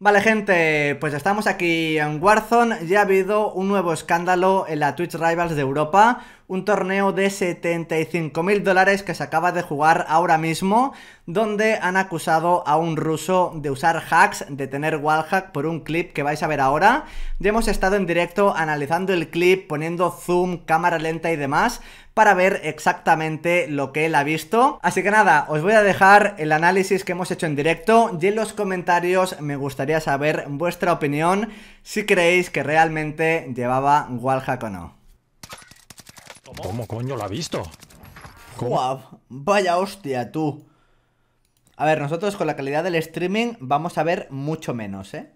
Vale gente, pues estamos aquí en Warzone, ya ha habido un nuevo escándalo en la Twitch Rivals de Europa, un torneo de 75.000 mil dólares que se acaba de jugar ahora mismo, donde han acusado a un ruso de usar hacks, de tener wallhack por un clip que vais a ver ahora, ya hemos estado en directo analizando el clip, poniendo zoom, cámara lenta y demás, para ver exactamente lo que él ha visto. Así que nada, os voy a dejar el análisis que hemos hecho en directo y en los comentarios me gustaría saber vuestra opinión si creéis que realmente llevaba Wallhack o no. ¿Cómo coño lo ha visto? Guau, vaya hostia tú. A ver, nosotros con la calidad del streaming vamos a ver mucho menos, ¿eh?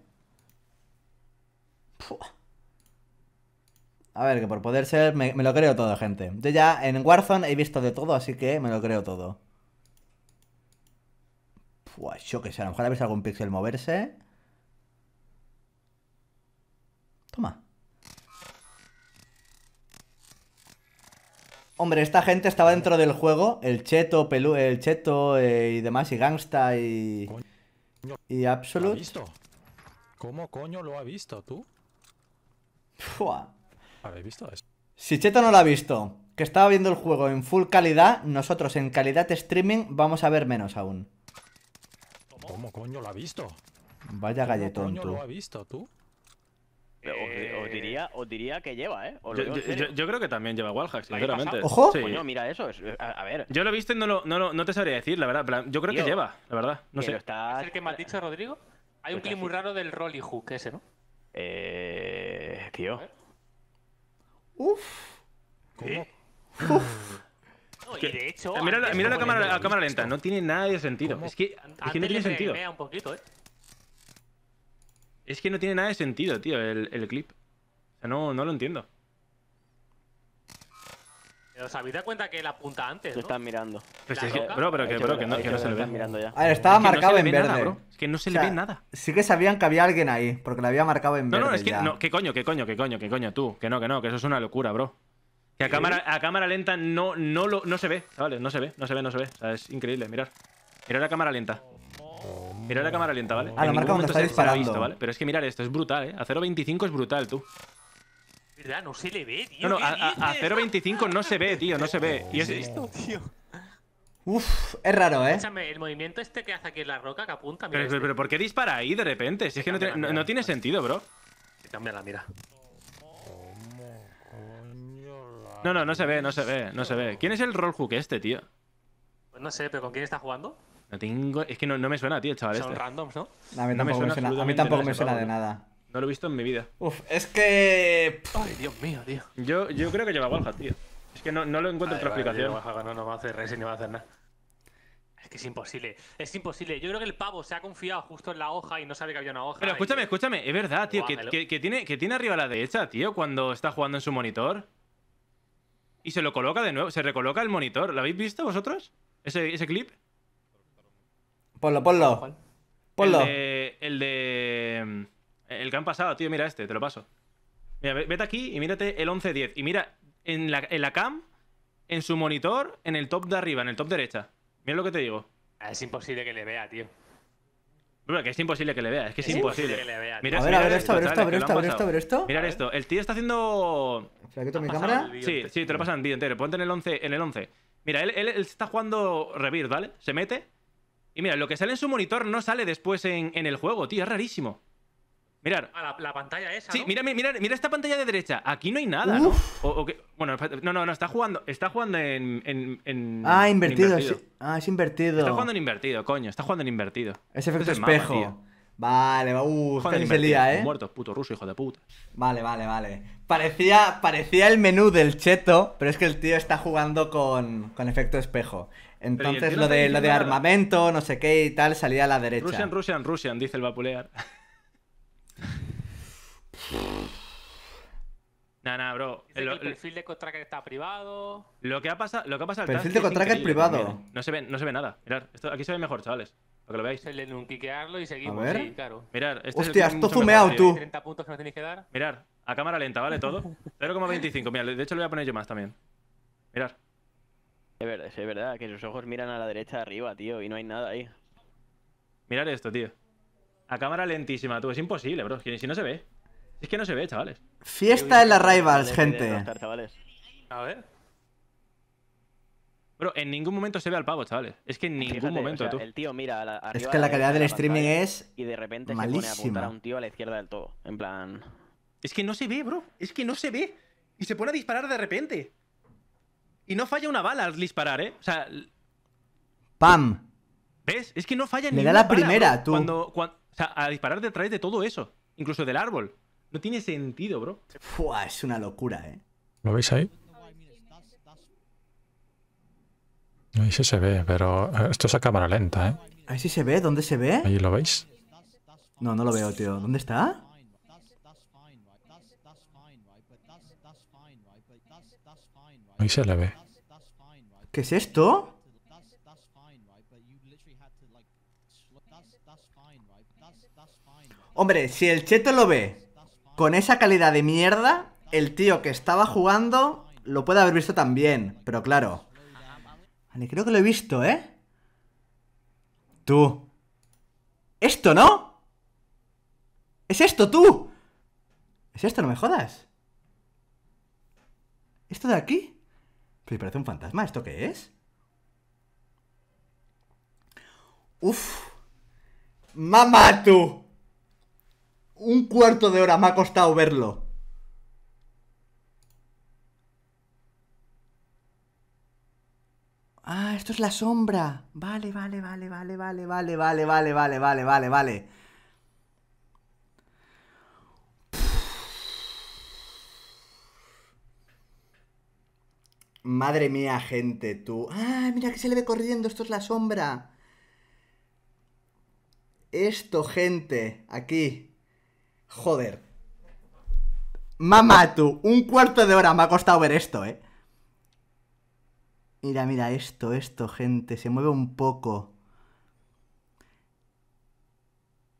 A ver, que por poder ser, me, lo creo todo, gente. Yo ya en Warzone he visto de todo, así que me lo creo todo. Pua, yo que sé, a lo mejor habéis algún pixel moverse. Toma. Hombre, esta gente estaba dentro del juego. El Cheto, Pelu, el Cheto eh, y demás, y Gangsta y... y Absolute. ¿Cómo coño lo ha visto tú? ¿Habéis visto eso? Si Cheto no lo ha visto, que estaba viendo el juego en full calidad, nosotros en calidad streaming vamos a ver menos aún. ¿Cómo coño lo ha visto? Vaya galletón, ¿Cómo coño lo ha visto, tú? Eh, os, diría, diría, que lleva, ¿eh? Yo, creo que también lleva Wallhack, sinceramente. ¡Ojo! Coño, mira eso. a, ver. Yo lo he visto y no, lo, no, te sabría decir, la verdad. yo creo que lleva, la verdad. No sé. ¿Es el que me has dicho, Rodrigo? Hay un clip muy raro del Rolly Hook ese, ¿no? Eh. Tío. Uf. ¿Cómo? Uf. Eh, mira la, cámara, lenta, no tiene nada de sentido. Es que, no tiene sentido. ¿eh? Es que no tiene nada de sentido, tío, el, clip. O sea, no, no lo entiendo. Pero os habéis dado cuenta que la apunta antes. Tú están mirando. Pero bro, pero que, no, se le ve. A ver, estaba marcado en verde. Es que no se le ve nada. Sí que sabían que había alguien ahí, porque la había marcado en verde. No, no, es que. No, ¿Qué coño, qué coño, qué coño, qué coño tú? Que no, que no, que eso es una locura, bro. Que a, cámara, a cámara lenta no, no, lo, no se ve, Vale, no se ve, no se ve, no se ve. es increíble, mirar. mirad la cámara lenta. Mirad la cámara lenta, ¿vale? Ah, la marca donde está Visto, ¿vale? Pero es que mirar esto, es brutal, ¿eh? A 0.25 es brutal, tú no se le ve, tío. No, no, a, 0.25 no se ve, tío, no se ve. ¿Y es esto, tío? Uf, es raro, ¿eh? Escúchame, el movimiento este que hace aquí la roca, que apunta, mira pero, este. pero, ¿por qué dispara ahí de repente? Si es que no, tiene, no, tiene sentido, bro. cambia la mira. No, no, no se ve, no se ve, no se ve. ¿Quién es el rollhook este, tío? Pues no sé, pero ¿con quién está jugando? No tengo... Es que no, me suena, tío, chaval. Son este. randoms, ¿no? no me suena. A mí tampoco me suena de nada. No lo he visto en mi vida. Uf, es que. Ay, Dios mío, tío. Yo, creo que lleva Walha, tío. Es que no, lo encuentro otra explicación. No, no, va a hacer res y no va a hacer nada. Es que es imposible, es imposible. Yo creo que el pavo se ha confiado justo en la hoja y no sabe que había una hoja. Pero escúchame, escúchame, es verdad, tío, que, que, tiene, que tiene arriba a la derecha, tío, cuando está jugando en su monitor. Y se lo coloca de nuevo, se recoloca el monitor. ¿Lo habéis visto vosotros? ¿Ese, ese clip? Ponlo, ponlo. Ponlo. El de, el de... Mm, el que pasado, tío, mira este, te lo paso. Mira, vete aquí y mírate el 11-10. Y mira, en la, cam, en su monitor, en el top de arriba, en el top derecha. Mira lo que te digo. Ah, es imposible que le vea, tío. que es imposible que le vea, es que es, imposible. mira, a ver, esto, a ver esto, a ver esto, esto, esto. Mirad esto, el tío está haciendo. ha que mi cámara? Sí, este. sí, te lo pasan vídeo entero. Ponte en el 11, en el 11. Mira, él, está jugando Rebirth, ¿vale? Se mete. Y mira, lo que sale en su monitor no sale después en, en el juego, tío. Es rarísimo. Mirar. la, pantalla esa. Sí, mira, mira, mira esta pantalla de derecha. Aquí no hay nada, ¿no? bueno, no, no, no, está jugando, está jugando en. en, ah, invertido. Sí. Ah, es invertido. Está jugando en invertido, coño. Está jugando en invertido. Es efecto espejo. vale, va uh, feliz el eh. puto ruso, hijo de puta. Vale, vale, vale. Parecía, parecía el menú del cheto, pero es que el tío está jugando con, con efecto espejo. Entonces lo de, lo de armamento, no sé qué y tal, salía a la derecha. Russian, Russian, Russian, dice el vapulear. Nah, nah, bro. el perfil de Contracker está privado. Lo que ha pasado, lo que Perfil de Contracker privado. no se ve, no se ve nada. Mirad, aquí se ve mejor, chavales. Para que lo veáis. El un y seguimos. A ver. Este Hostia, es esto zumeado tú. 30 puntos que dar. Mirad, a cámara lenta, ¿vale? Todo. 0,25. Mira, de hecho lo voy a poner yo más también. Mirad. Es verdad, es verdad, que sus ojos miran a la derecha de arriba, tío, y no hay nada ahí. Mirad esto, tío. A cámara lentísima, tú. Es imposible, bro. Si no se ve. Es que no se ve, chavales. Fiesta en las Rivals, gente. A ver. Pero en ningún momento se ve al pavo, chavales. Es que en ningún momento, tú. mira Es que la calidad del streaming es. Y de repente malísima. se pone a apuntar a un tío a la izquierda del todo. En plan. Es que no se ve, bro. Es que no se ve. Y se pone a disparar de repente. Y no falla una bala al disparar, ¿eh? O sea. ¡Pam! ¿Ves? Es que no falla ni Le da la primera, tú. o sea, a disparar detrás de todo eso. Incluso del árbol. No tiene sentido, bro. Fua, es una locura, ¿eh? ¿Lo veis ahí? Ahí sí se ve, pero eh, esto es a cámara lenta, ¿eh? Ahí sí se ve, ¿dónde se ve? Ahí lo veis. No, no lo veo, tío. ¿Dónde está? Ahí se le ve. ¿Qué es esto? Hombre, si el cheto lo ve con esa calidad de mierda, el tío que estaba jugando lo puede haber visto también, pero claro. ni creo que lo he visto, ¿eh? Tú. ¿Esto, no? ¿Es esto, tú? ¿Es esto? No me jodas. ¿Esto de aquí? Pues parece un fantasma. ¿Esto qué es? Uf. ¡Mamá, tú! un cuarto de hora me ha costado verlo. Ah, esto es la sombra. Vale, vale, vale, vale, vale, vale, vale, vale, vale, vale, vale, vale. Madre mía, gente, tú. ¡Ah, mira que se le ve corriendo! Esto es la sombra. Esto, gente, aquí. Joder. Mamá, tú, un cuarto de hora me ha costado ver esto, ¿eh? Mira, mira, esto, esto, gente, se mueve un poco.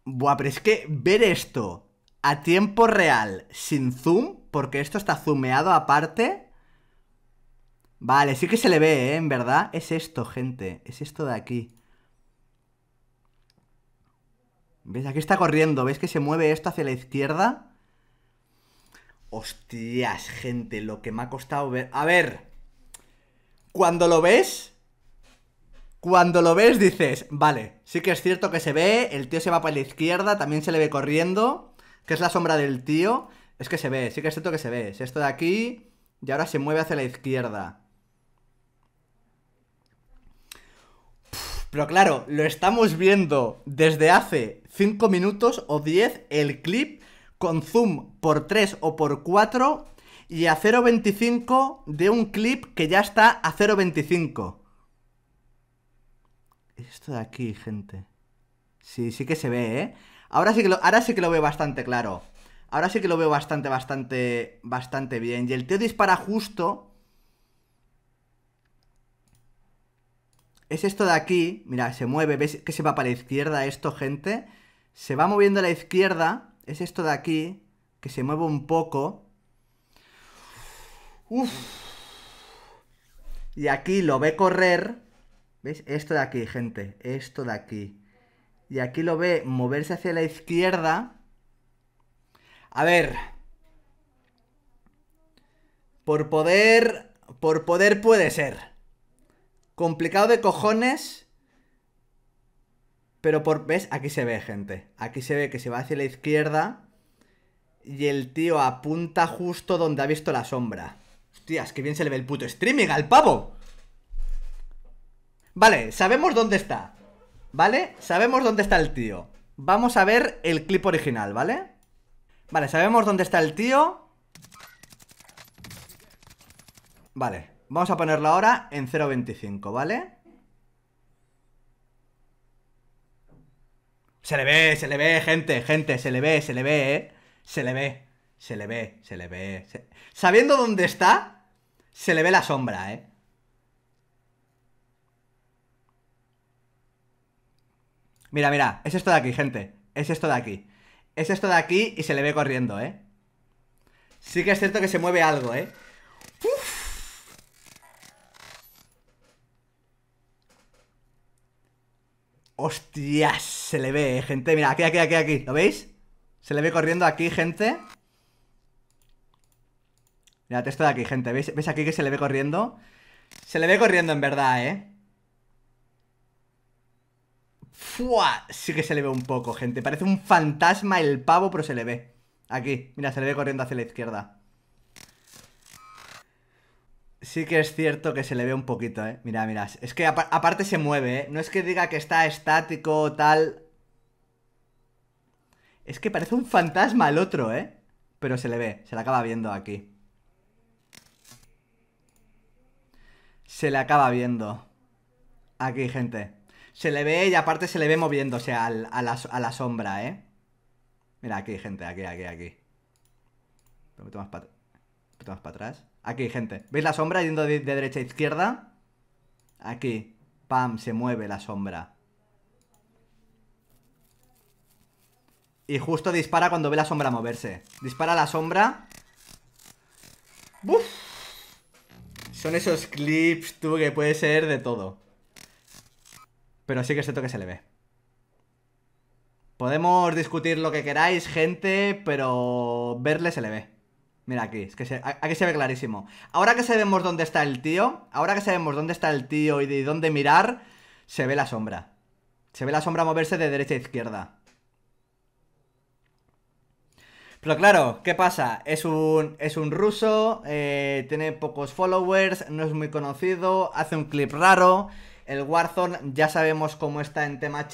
Buah, pero es que ver esto a tiempo real, sin zoom, porque esto está zoomeado aparte... Vale, sí que se le ve, ¿eh? En verdad, es esto, gente, es esto de aquí. ¿Ves? Aquí está corriendo. ¿Ves que se mueve esto hacia la izquierda? Hostias, gente, lo que me ha costado ver... A ver. Cuando lo ves... Cuando lo ves dices, vale, sí que es cierto que se ve, el tío se va para la izquierda, también se le ve corriendo, que es la sombra del tío. Es que se ve, sí que es cierto que se ve. Es esto de aquí y ahora se mueve hacia la izquierda. Pero claro, lo estamos viendo desde hace 5 minutos o 10 el clip con zoom por 3 o por 4 y a 0.25 de un clip que ya está a 0.25. Esto de aquí, gente. Sí, sí que se ve, ¿eh? Ahora sí que lo, ahora sí que lo veo bastante claro. Ahora sí que lo veo bastante, bastante, bastante bien. Y el tío dispara justo es esto de aquí, mira, se mueve, ¿ves que se va para la izquierda esto, gente? Se va moviendo a la izquierda, es esto de aquí, que se mueve un poco. Uf. Y aquí lo ve correr, ¿ves? Esto de aquí, gente, esto de aquí. Y aquí lo ve moverse hacia la izquierda. A ver. Por poder, por poder puede ser complicado de cojones. Pero por... ¿Ves? Aquí se ve, gente. Aquí se ve que se va hacia la izquierda. Y el tío apunta justo donde ha visto la sombra. Hostias, que bien se le ve el puto streaming al pavo. Vale, sabemos dónde está. ¿Vale? Sabemos dónde está el tío. Vamos a ver el clip original, ¿vale? Vale, sabemos dónde está el tío. Vale. Vamos a ponerlo ahora en 0.25, ¿vale? Se le ve, se le ve, gente, gente, se le ve, se le ve, ¿eh? Se le ve, se le ve, se le ve. Sabiendo dónde está, se le ve la sombra, ¿eh? Mira, mira, es esto de aquí, gente. Es esto de aquí. Es esto de aquí y se le ve corriendo, ¿eh? Sí que es cierto que se mueve algo, ¿eh? ¡Hostias! Se le ve, eh, gente. Mira, aquí, aquí, aquí, aquí. ¿Lo veis? Se le ve corriendo aquí, gente. Mira, esto de aquí, gente. ¿Veis? aquí que se le ve corriendo? Se le ve corriendo, en verdad, ¿eh? ¡Fua! Sí que se le ve un poco, gente. Parece un fantasma el pavo, pero se le ve. Aquí, mira, se le ve corriendo hacia la izquierda. Sí que es cierto que se le ve un poquito, ¿eh? Mira, mira, es que aparte se mueve, ¿eh? No es que diga que está estático o tal... Es que parece un fantasma el otro, ¿eh? Pero se le ve, se le acaba viendo aquí. Se le acaba viendo. Aquí, gente. Se le ve y aparte se le ve moviéndose a, la, a, la, sombra, ¿eh? Mira, aquí, gente, aquí, aquí, aquí. Tome más para más para atrás. Aquí, gente. ¿Veis la sombra yendo de, derecha a izquierda? Aquí. Pam, se mueve la sombra. Y justo dispara cuando ve la sombra moverse. Dispara la sombra. Son esos clips, tú, que puede ser de todo. Pero sí que es cierto que se le ve. Podemos discutir lo que queráis, gente, pero verle se le ve. Mira aquí, es que aquí se ve clarísimo. Ahora que sabemos dónde está el tío, ahora que sabemos dónde está el tío y de dónde mirar, se ve la sombra. Se ve la sombra moverse de derecha a izquierda. Pero claro, ¿qué pasa? Es un, es un ruso, eh, tiene pocos followers, no es muy conocido, hace un clip raro. El Warzone ya sabemos cómo está en tema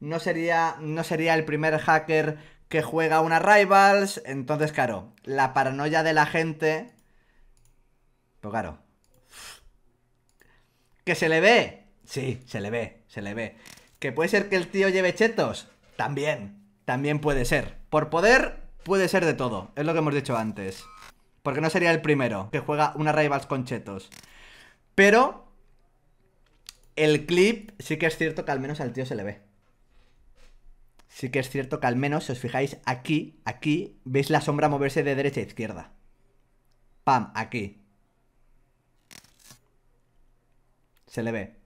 No sería, no sería el primer hacker que juega una Rivals. Entonces, claro, la paranoia de la gente. Pero pues claro. ¿Que se le ve? Sí, se le ve, se le ve. ¿Que puede ser que el tío lleve chetos? También, también puede ser. Por poder, puede ser de todo. Es lo que hemos dicho antes. Porque no sería el primero que juega una Rivals con chetos. Pero el clip sí que es cierto que al menos al tío se le ve sí que es cierto que al menos, si os fijáis, aquí, aquí, veis la sombra moverse de derecha a izquierda. Pam, aquí. Se le ve.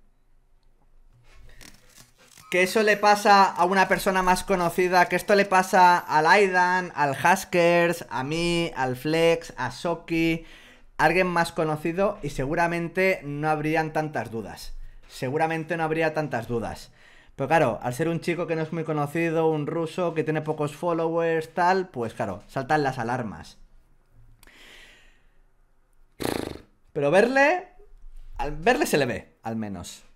Que eso le pasa a una persona más conocida, que esto le pasa al Aidan, al Haskers, a mí, al Flex, a Soki, alguien más conocido y seguramente no habrían tantas dudas. Seguramente no habría tantas dudas. Pero claro, al ser un chico que no es muy conocido, un ruso, que tiene pocos followers, tal, pues claro, saltan las alarmas. Pero verle. Al verle se le ve, al menos.